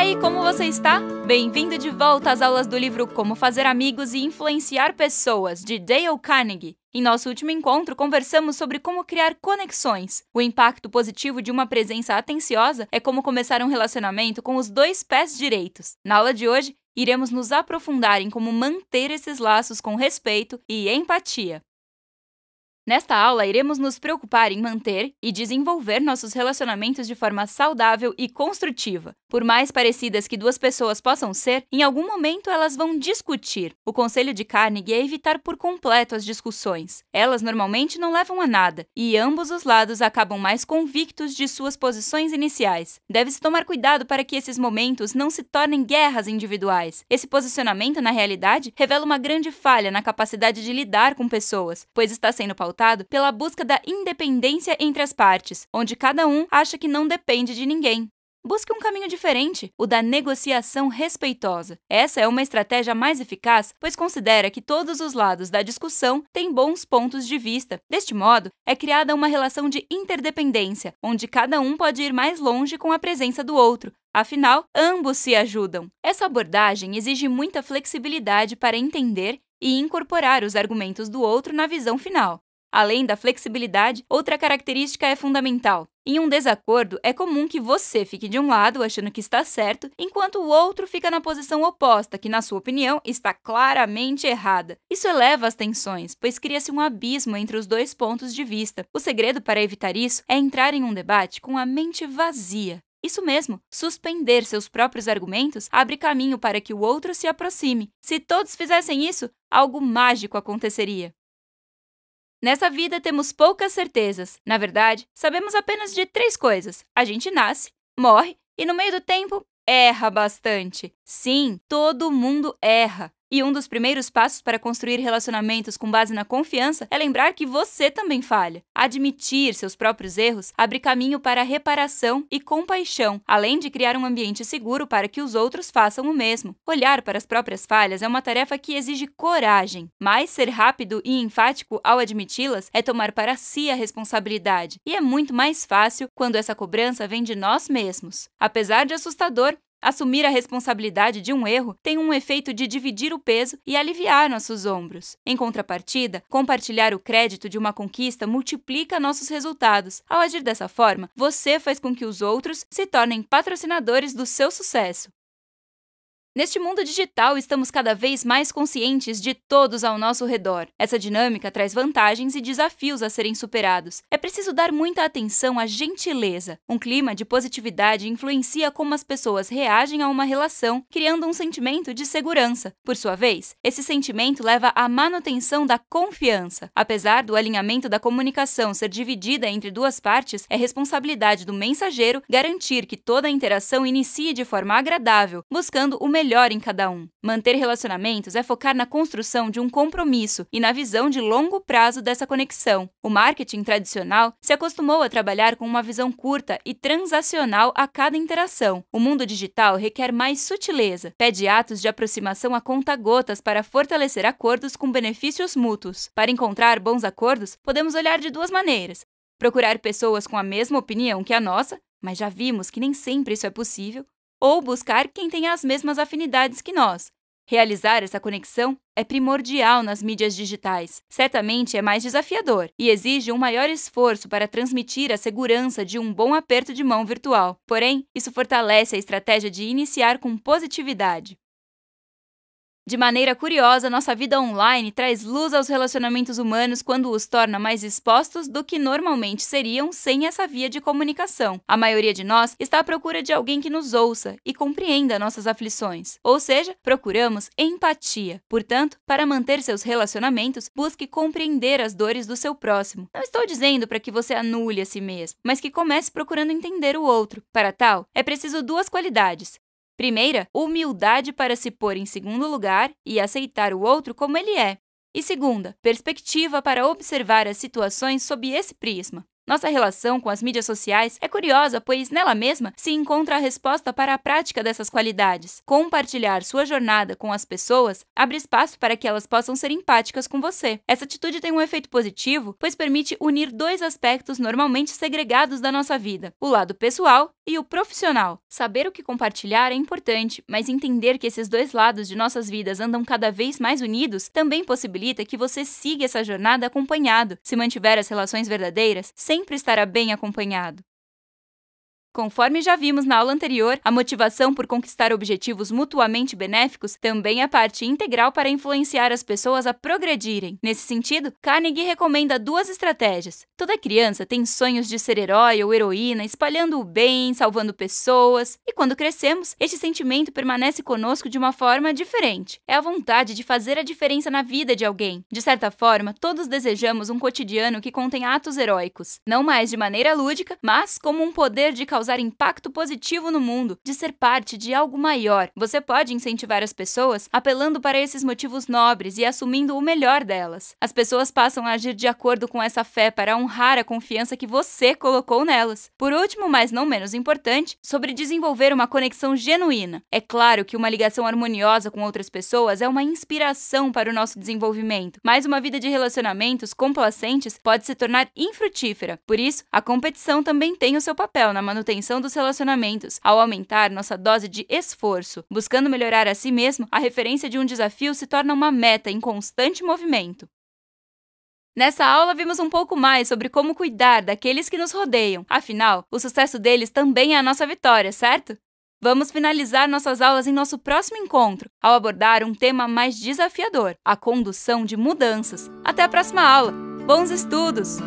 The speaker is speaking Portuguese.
aí, como você está? Bem-vindo de volta às aulas do livro Como Fazer Amigos e Influenciar Pessoas, de Dale Carnegie. Em nosso último encontro, conversamos sobre como criar conexões. O impacto positivo de uma presença atenciosa é como começar um relacionamento com os dois pés direitos. Na aula de hoje, iremos nos aprofundar em como manter esses laços com respeito e empatia. Nesta aula, iremos nos preocupar em manter e desenvolver nossos relacionamentos de forma saudável e construtiva. Por mais parecidas que duas pessoas possam ser, em algum momento elas vão discutir. O conselho de Carnegie é evitar por completo as discussões. Elas normalmente não levam a nada, e ambos os lados acabam mais convictos de suas posições iniciais. Deve-se tomar cuidado para que esses momentos não se tornem guerras individuais. Esse posicionamento, na realidade, revela uma grande falha na capacidade de lidar com pessoas, pois está sendo pautado resultado pela busca da independência entre as partes, onde cada um acha que não depende de ninguém. Busque um caminho diferente, o da negociação respeitosa. Essa é uma estratégia mais eficaz, pois considera que todos os lados da discussão têm bons pontos de vista. Deste modo, é criada uma relação de interdependência, onde cada um pode ir mais longe com a presença do outro, Afinal, ambos se ajudam. Essa abordagem exige muita flexibilidade para entender e incorporar os argumentos do outro na visão final. Além da flexibilidade, outra característica é fundamental. Em um desacordo, é comum que você fique de um lado achando que está certo, enquanto o outro fica na posição oposta, que, na sua opinião, está claramente errada. Isso eleva as tensões, pois cria-se um abismo entre os dois pontos de vista. O segredo para evitar isso é entrar em um debate com a mente vazia. Isso mesmo, suspender seus próprios argumentos abre caminho para que o outro se aproxime. Se todos fizessem isso, algo mágico aconteceria. Nessa vida temos poucas certezas. Na verdade, sabemos apenas de três coisas: a gente nasce, morre e, no meio do tempo, erra bastante. Sim, todo mundo erra. E um dos primeiros passos para construir relacionamentos com base na confiança é lembrar que você também falha. Admitir seus próprios erros abre caminho para reparação e compaixão, além de criar um ambiente seguro para que os outros façam o mesmo. Olhar para as próprias falhas é uma tarefa que exige coragem, mas ser rápido e enfático ao admiti-las é tomar para si a responsabilidade, e é muito mais fácil quando essa cobrança vem de nós mesmos. Apesar de assustador, Assumir a responsabilidade de um erro tem um efeito de dividir o peso e aliviar nossos ombros. Em contrapartida, compartilhar o crédito de uma conquista multiplica nossos resultados. Ao agir dessa forma, você faz com que os outros se tornem patrocinadores do seu sucesso. Neste mundo digital, estamos cada vez mais conscientes de todos ao nosso redor. Essa dinâmica traz vantagens e desafios a serem superados. É preciso dar muita atenção à gentileza. Um clima de positividade influencia como as pessoas reagem a uma relação, criando um sentimento de segurança. Por sua vez, esse sentimento leva à manutenção da confiança. Apesar do alinhamento da comunicação ser dividida entre duas partes, é responsabilidade do mensageiro garantir que toda a interação inicie de forma agradável, buscando o melhor melhor em cada um. Manter relacionamentos é focar na construção de um compromisso e na visão de longo prazo dessa conexão. O marketing tradicional se acostumou a trabalhar com uma visão curta e transacional a cada interação. O mundo digital requer mais sutileza, pede atos de aproximação a conta-gotas para fortalecer acordos com benefícios mútuos. Para encontrar bons acordos, podemos olhar de duas maneiras. Procurar pessoas com a mesma opinião que a nossa, mas já vimos que nem sempre isso é possível, ou buscar quem tem as mesmas afinidades que nós. Realizar essa conexão é primordial nas mídias digitais. Certamente é mais desafiador e exige um maior esforço para transmitir a segurança de um bom aperto de mão virtual. Porém, isso fortalece a estratégia de iniciar com positividade. De maneira curiosa, nossa vida online traz luz aos relacionamentos humanos quando os torna mais expostos do que normalmente seriam sem essa via de comunicação. A maioria de nós está à procura de alguém que nos ouça e compreenda nossas aflições, ou seja, procuramos empatia. Portanto, para manter seus relacionamentos, busque compreender as dores do seu próximo. Não estou dizendo para que você anule a si mesmo, mas que comece procurando entender o outro. Para tal, é preciso duas qualidades: Primeira, humildade para se pôr em segundo lugar e aceitar o outro como ele é. E segunda, perspectiva para observar as situações sob esse prisma. Nossa relação com as mídias sociais é curiosa, pois nela mesma se encontra a resposta para a prática dessas qualidades. Compartilhar sua jornada com as pessoas abre espaço para que elas possam ser empáticas com você. Essa atitude tem um efeito positivo, pois permite unir dois aspectos normalmente segregados da nossa vida: o lado pessoal e o profissional. Saber o que compartilhar é importante, mas entender que esses dois lados de nossas vidas andam cada vez mais unidos também possibilita que você siga essa jornada acompanhado. Se mantiver as relações verdadeiras, sempre estará bem acompanhado. Conforme já vimos na aula anterior, a motivação por conquistar objetivos mutuamente benéficos também é parte integral para influenciar as pessoas a progredirem. Nesse sentido, Carnegie recomenda duas estratégias. Toda criança tem sonhos de ser herói ou heroína, espalhando o bem, salvando pessoas, e quando crescemos, este sentimento permanece conosco de uma forma diferente. É a vontade de fazer a diferença na vida de alguém. De certa forma, todos desejamos um cotidiano que contém atos heróicos, não mais de maneira lúdica, mas como um poder de causar causar impacto positivo no mundo, de ser parte de algo maior. Você pode incentivar as pessoas apelando para esses motivos nobres e assumindo o melhor delas. As pessoas passam a agir de acordo com essa fé para honrar a confiança que você colocou nelas. Por último, mas não menos importante, sobre desenvolver uma conexão genuína. É claro que uma ligação harmoniosa com outras pessoas é uma inspiração para o nosso desenvolvimento, mas uma vida de relacionamentos complacentes pode se tornar infrutífera. Por isso, a competição também tem o seu papel na manutenção manutenção dos relacionamentos, ao aumentar nossa dose de esforço, buscando melhorar a si mesmo, a referência de um desafio se torna uma meta em constante movimento. Nessa aula vimos um pouco mais sobre como cuidar daqueles que nos rodeiam. Afinal, o sucesso deles também é a nossa vitória, certo? Vamos finalizar nossas aulas em nosso próximo encontro, ao abordar um tema mais desafiador: a condução de mudanças. Até a próxima aula! Bons estudos!